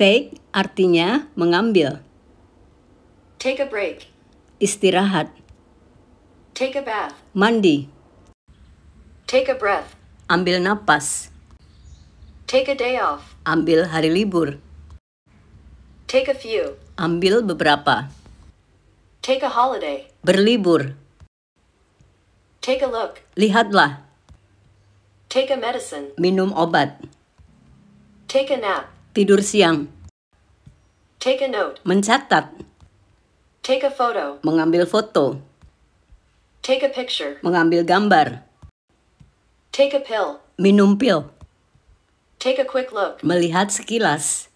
Take artinya mengambil. Take a break. Istirahat. Take a bath. Mandi. Take a breath. Ambil napas. Take a day off. Ambil hari libur. Take a few. Ambil beberapa. Take a holiday. Berlibur. Take a look. Lihatlah. Take a medicine. Minum obat. Take a nap tidur siang. Take a note. Mencatat. Take a photo. Mengambil foto. Take a picture. Mengambil gambar. Take a pill. Minum pil. Take a quick look. Melihat sekilas.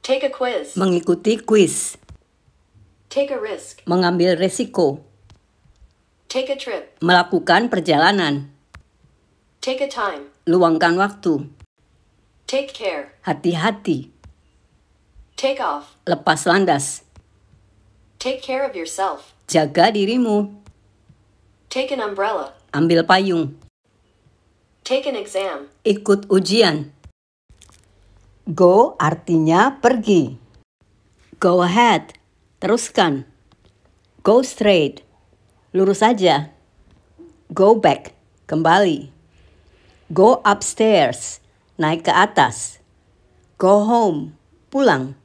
Take a quiz. Mengikuti kuis. Take a risk. Mengambil resiko. Take a trip. Melakukan perjalanan. Take a time. Luangkan waktu. Take care. Hati-hati. Take off. Lepas landas. Take care of yourself. Jaga dirimu. Take an umbrella. Ambil payung. Take an exam. Ikut ujian. Go artinya pergi. Go ahead. Teruskan. Go straight. Lurus saja. Go back. Kembali. Go upstairs naik ke atas. Go home, pulang.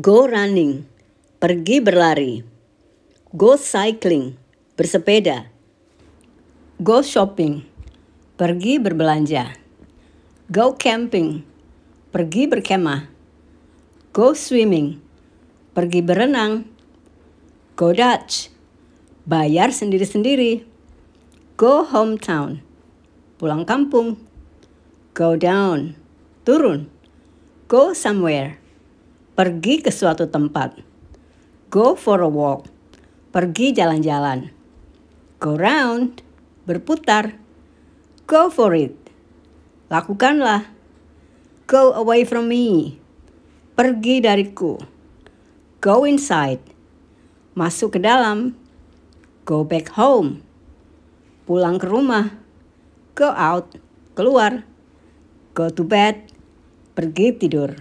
Go running, pergi berlari. Go cycling, bersepeda. Go shopping, pergi berbelanja. Go camping, pergi berkemah. Go swimming, pergi berenang. Go Dutch, bayar sendiri-sendiri. Go hometown, pulang kampung go down, turun. Go somewhere, pergi ke suatu tempat. Go for a walk, pergi jalan-jalan. Go round, berputar. Go for it, lakukanlah. Go away from me, pergi dariku. Go inside, masuk ke dalam. Go back home, pulang ke rumah. Go out, keluar Go to bed. Pergi tidur.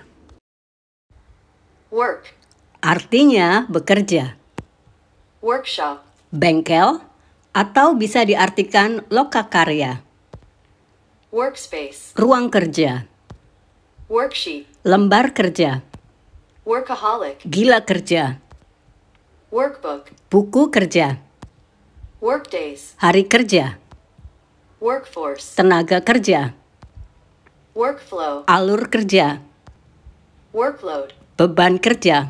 Work. Artinya bekerja. Workshop. Bengkel atau bisa diartikan loka karya. Workspace. Ruang kerja. Worksheet. Lembar kerja. Workaholic. Gila kerja. Workbook. Buku kerja. Workdays. Hari kerja. Workforce. Tenaga kerja. Workflow. Alur kerja. Workload. Beban kerja.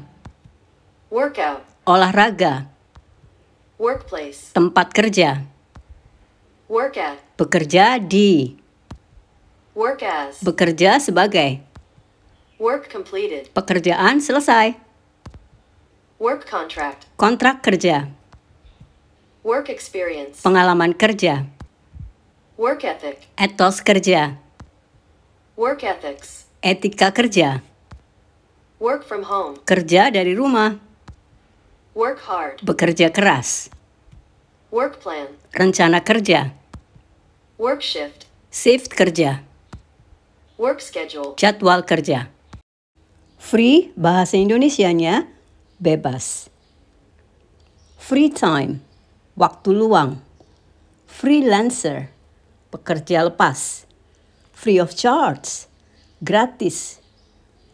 Workout. Olahraga. Workplace. Tempat kerja. Work at. Bekerja di. Work as. Bekerja sebagai. Work completed. Pekerjaan selesai. Work contract. Kontrak kerja. Work experience. Pengalaman kerja. Work ethic. Etos kerja. Work ethics. Etika kerja. Work from home. Kerja dari rumah. Work hard. Bekerja keras. Work plan. Rencana kerja. Work shift. Shift kerja. Work schedule. Jadwal kerja. Free bahasa Indonesianya bebas. Free time. Waktu luang. Freelancer. Pekerja lepas free of charge, gratis,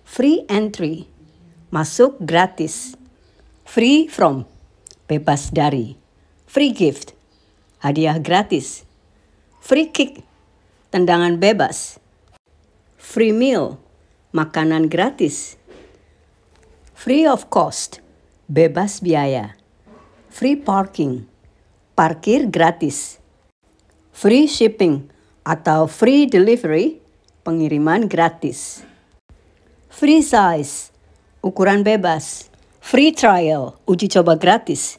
free entry, masuk gratis, free from, bebas dari, free gift, hadiah gratis, free kick, tendangan bebas, free meal, makanan gratis, free of cost, bebas biaya, free parking, parkir gratis, free shipping, atau free delivery, pengiriman gratis. Free size, ukuran bebas. Free trial, uji coba gratis.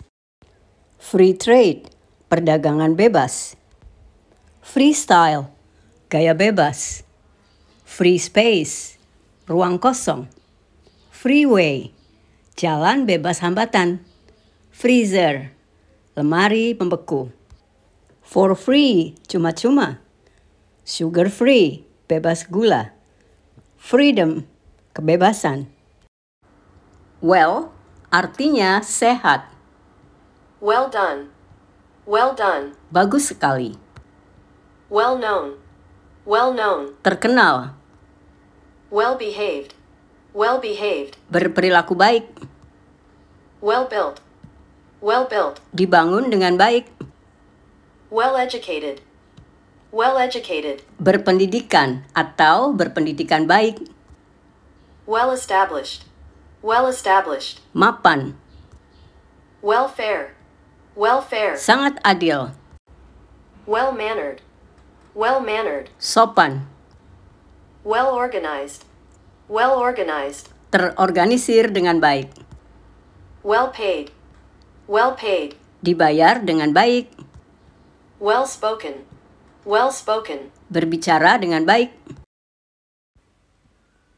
Free trade, perdagangan bebas. Freestyle, gaya bebas. Free space, ruang kosong. Freeway, jalan bebas hambatan. Freezer, lemari pembeku. For free, cuma-cuma sugar free, bebas gula. Freedom, kebebasan. Well, artinya sehat. Well done. Well done. Bagus sekali. Well known. Well known. Terkenal. Well behaved. Well behaved. Berperilaku baik. Well built. Well built. Dibangun dengan baik. Well educated. Well educated. Berpendidikan atau berpendidikan baik. Well established. Well established. Mapan. Welfare. Welfare. Sangat adil. Well mannered. Well mannered. Sopan. Well organized. Well organized. Terorganisir dengan baik. Well paid. Well paid. Dibayar dengan baik. Well spoken. Well spoken. Berbicara dengan baik.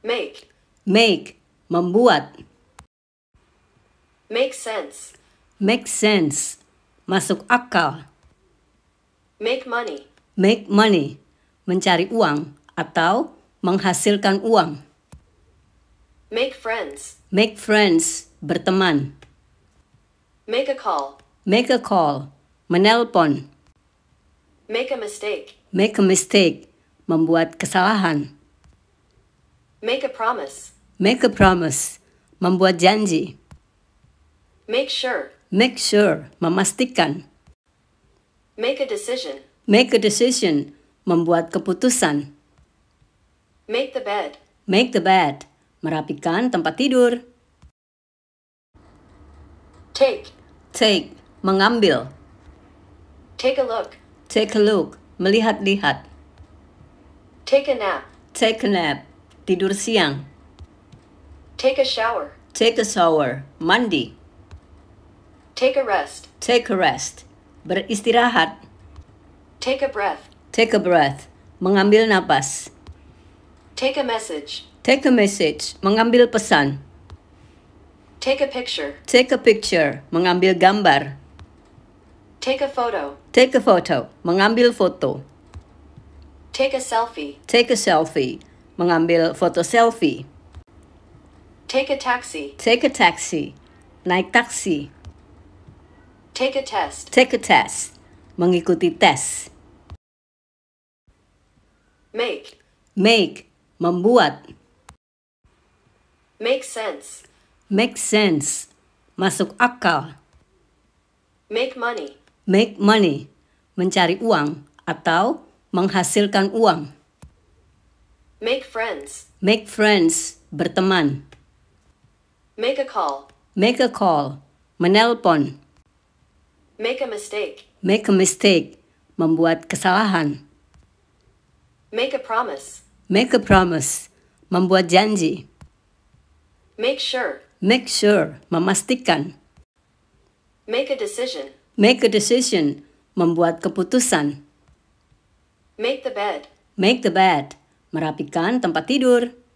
Make. Make. Membuat. Make sense. Make sense. Masuk akal. Make money. Make money. Mencari uang atau menghasilkan uang. Make friends. Make friends. Berteman. Make a call. Make a call. Menelpon. Make a mistake. Make a mistake. Membuat kesalahan. Make a promise. Make a promise. Membuat janji. Make sure. Make sure. Memastikan. Make a decision. Make a decision. Membuat keputusan. Make the bed. Make the bed. Merapikan tempat tidur. Take. Take. Mengambil. Take a look. Take a look, melihat-lihat. Take a nap. Take a nap, tidur siang. Take a shower. Take a shower, mandi. Take a rest. Take a rest, beristirahat. Take a breath. Take a breath, mengambil napas. Take a message. Take a message, mengambil pesan. Take a picture. Take a picture, mengambil gambar. Take a photo. Take a photo. Mengambil foto. Take a selfie. Take a selfie. Mengambil foto selfie. Take a taxi. Take a taxi. Naik taksi. Take a test. Take a test. Mengikuti tes. Make. Make. Membuat. Make sense. Make sense. Masuk akal. Make money make money, mencari uang atau menghasilkan uang. Make friends. Make friends, berteman. Make a call. Make a call, menelpon. Make a mistake. Make a mistake, membuat kesalahan. Make a promise. Make a promise, membuat janji. Make sure. Make sure, memastikan. Make a decision. Make a decision. Membuat keputusan. Make the bed. Make the bed. Merapikan tempat tidur.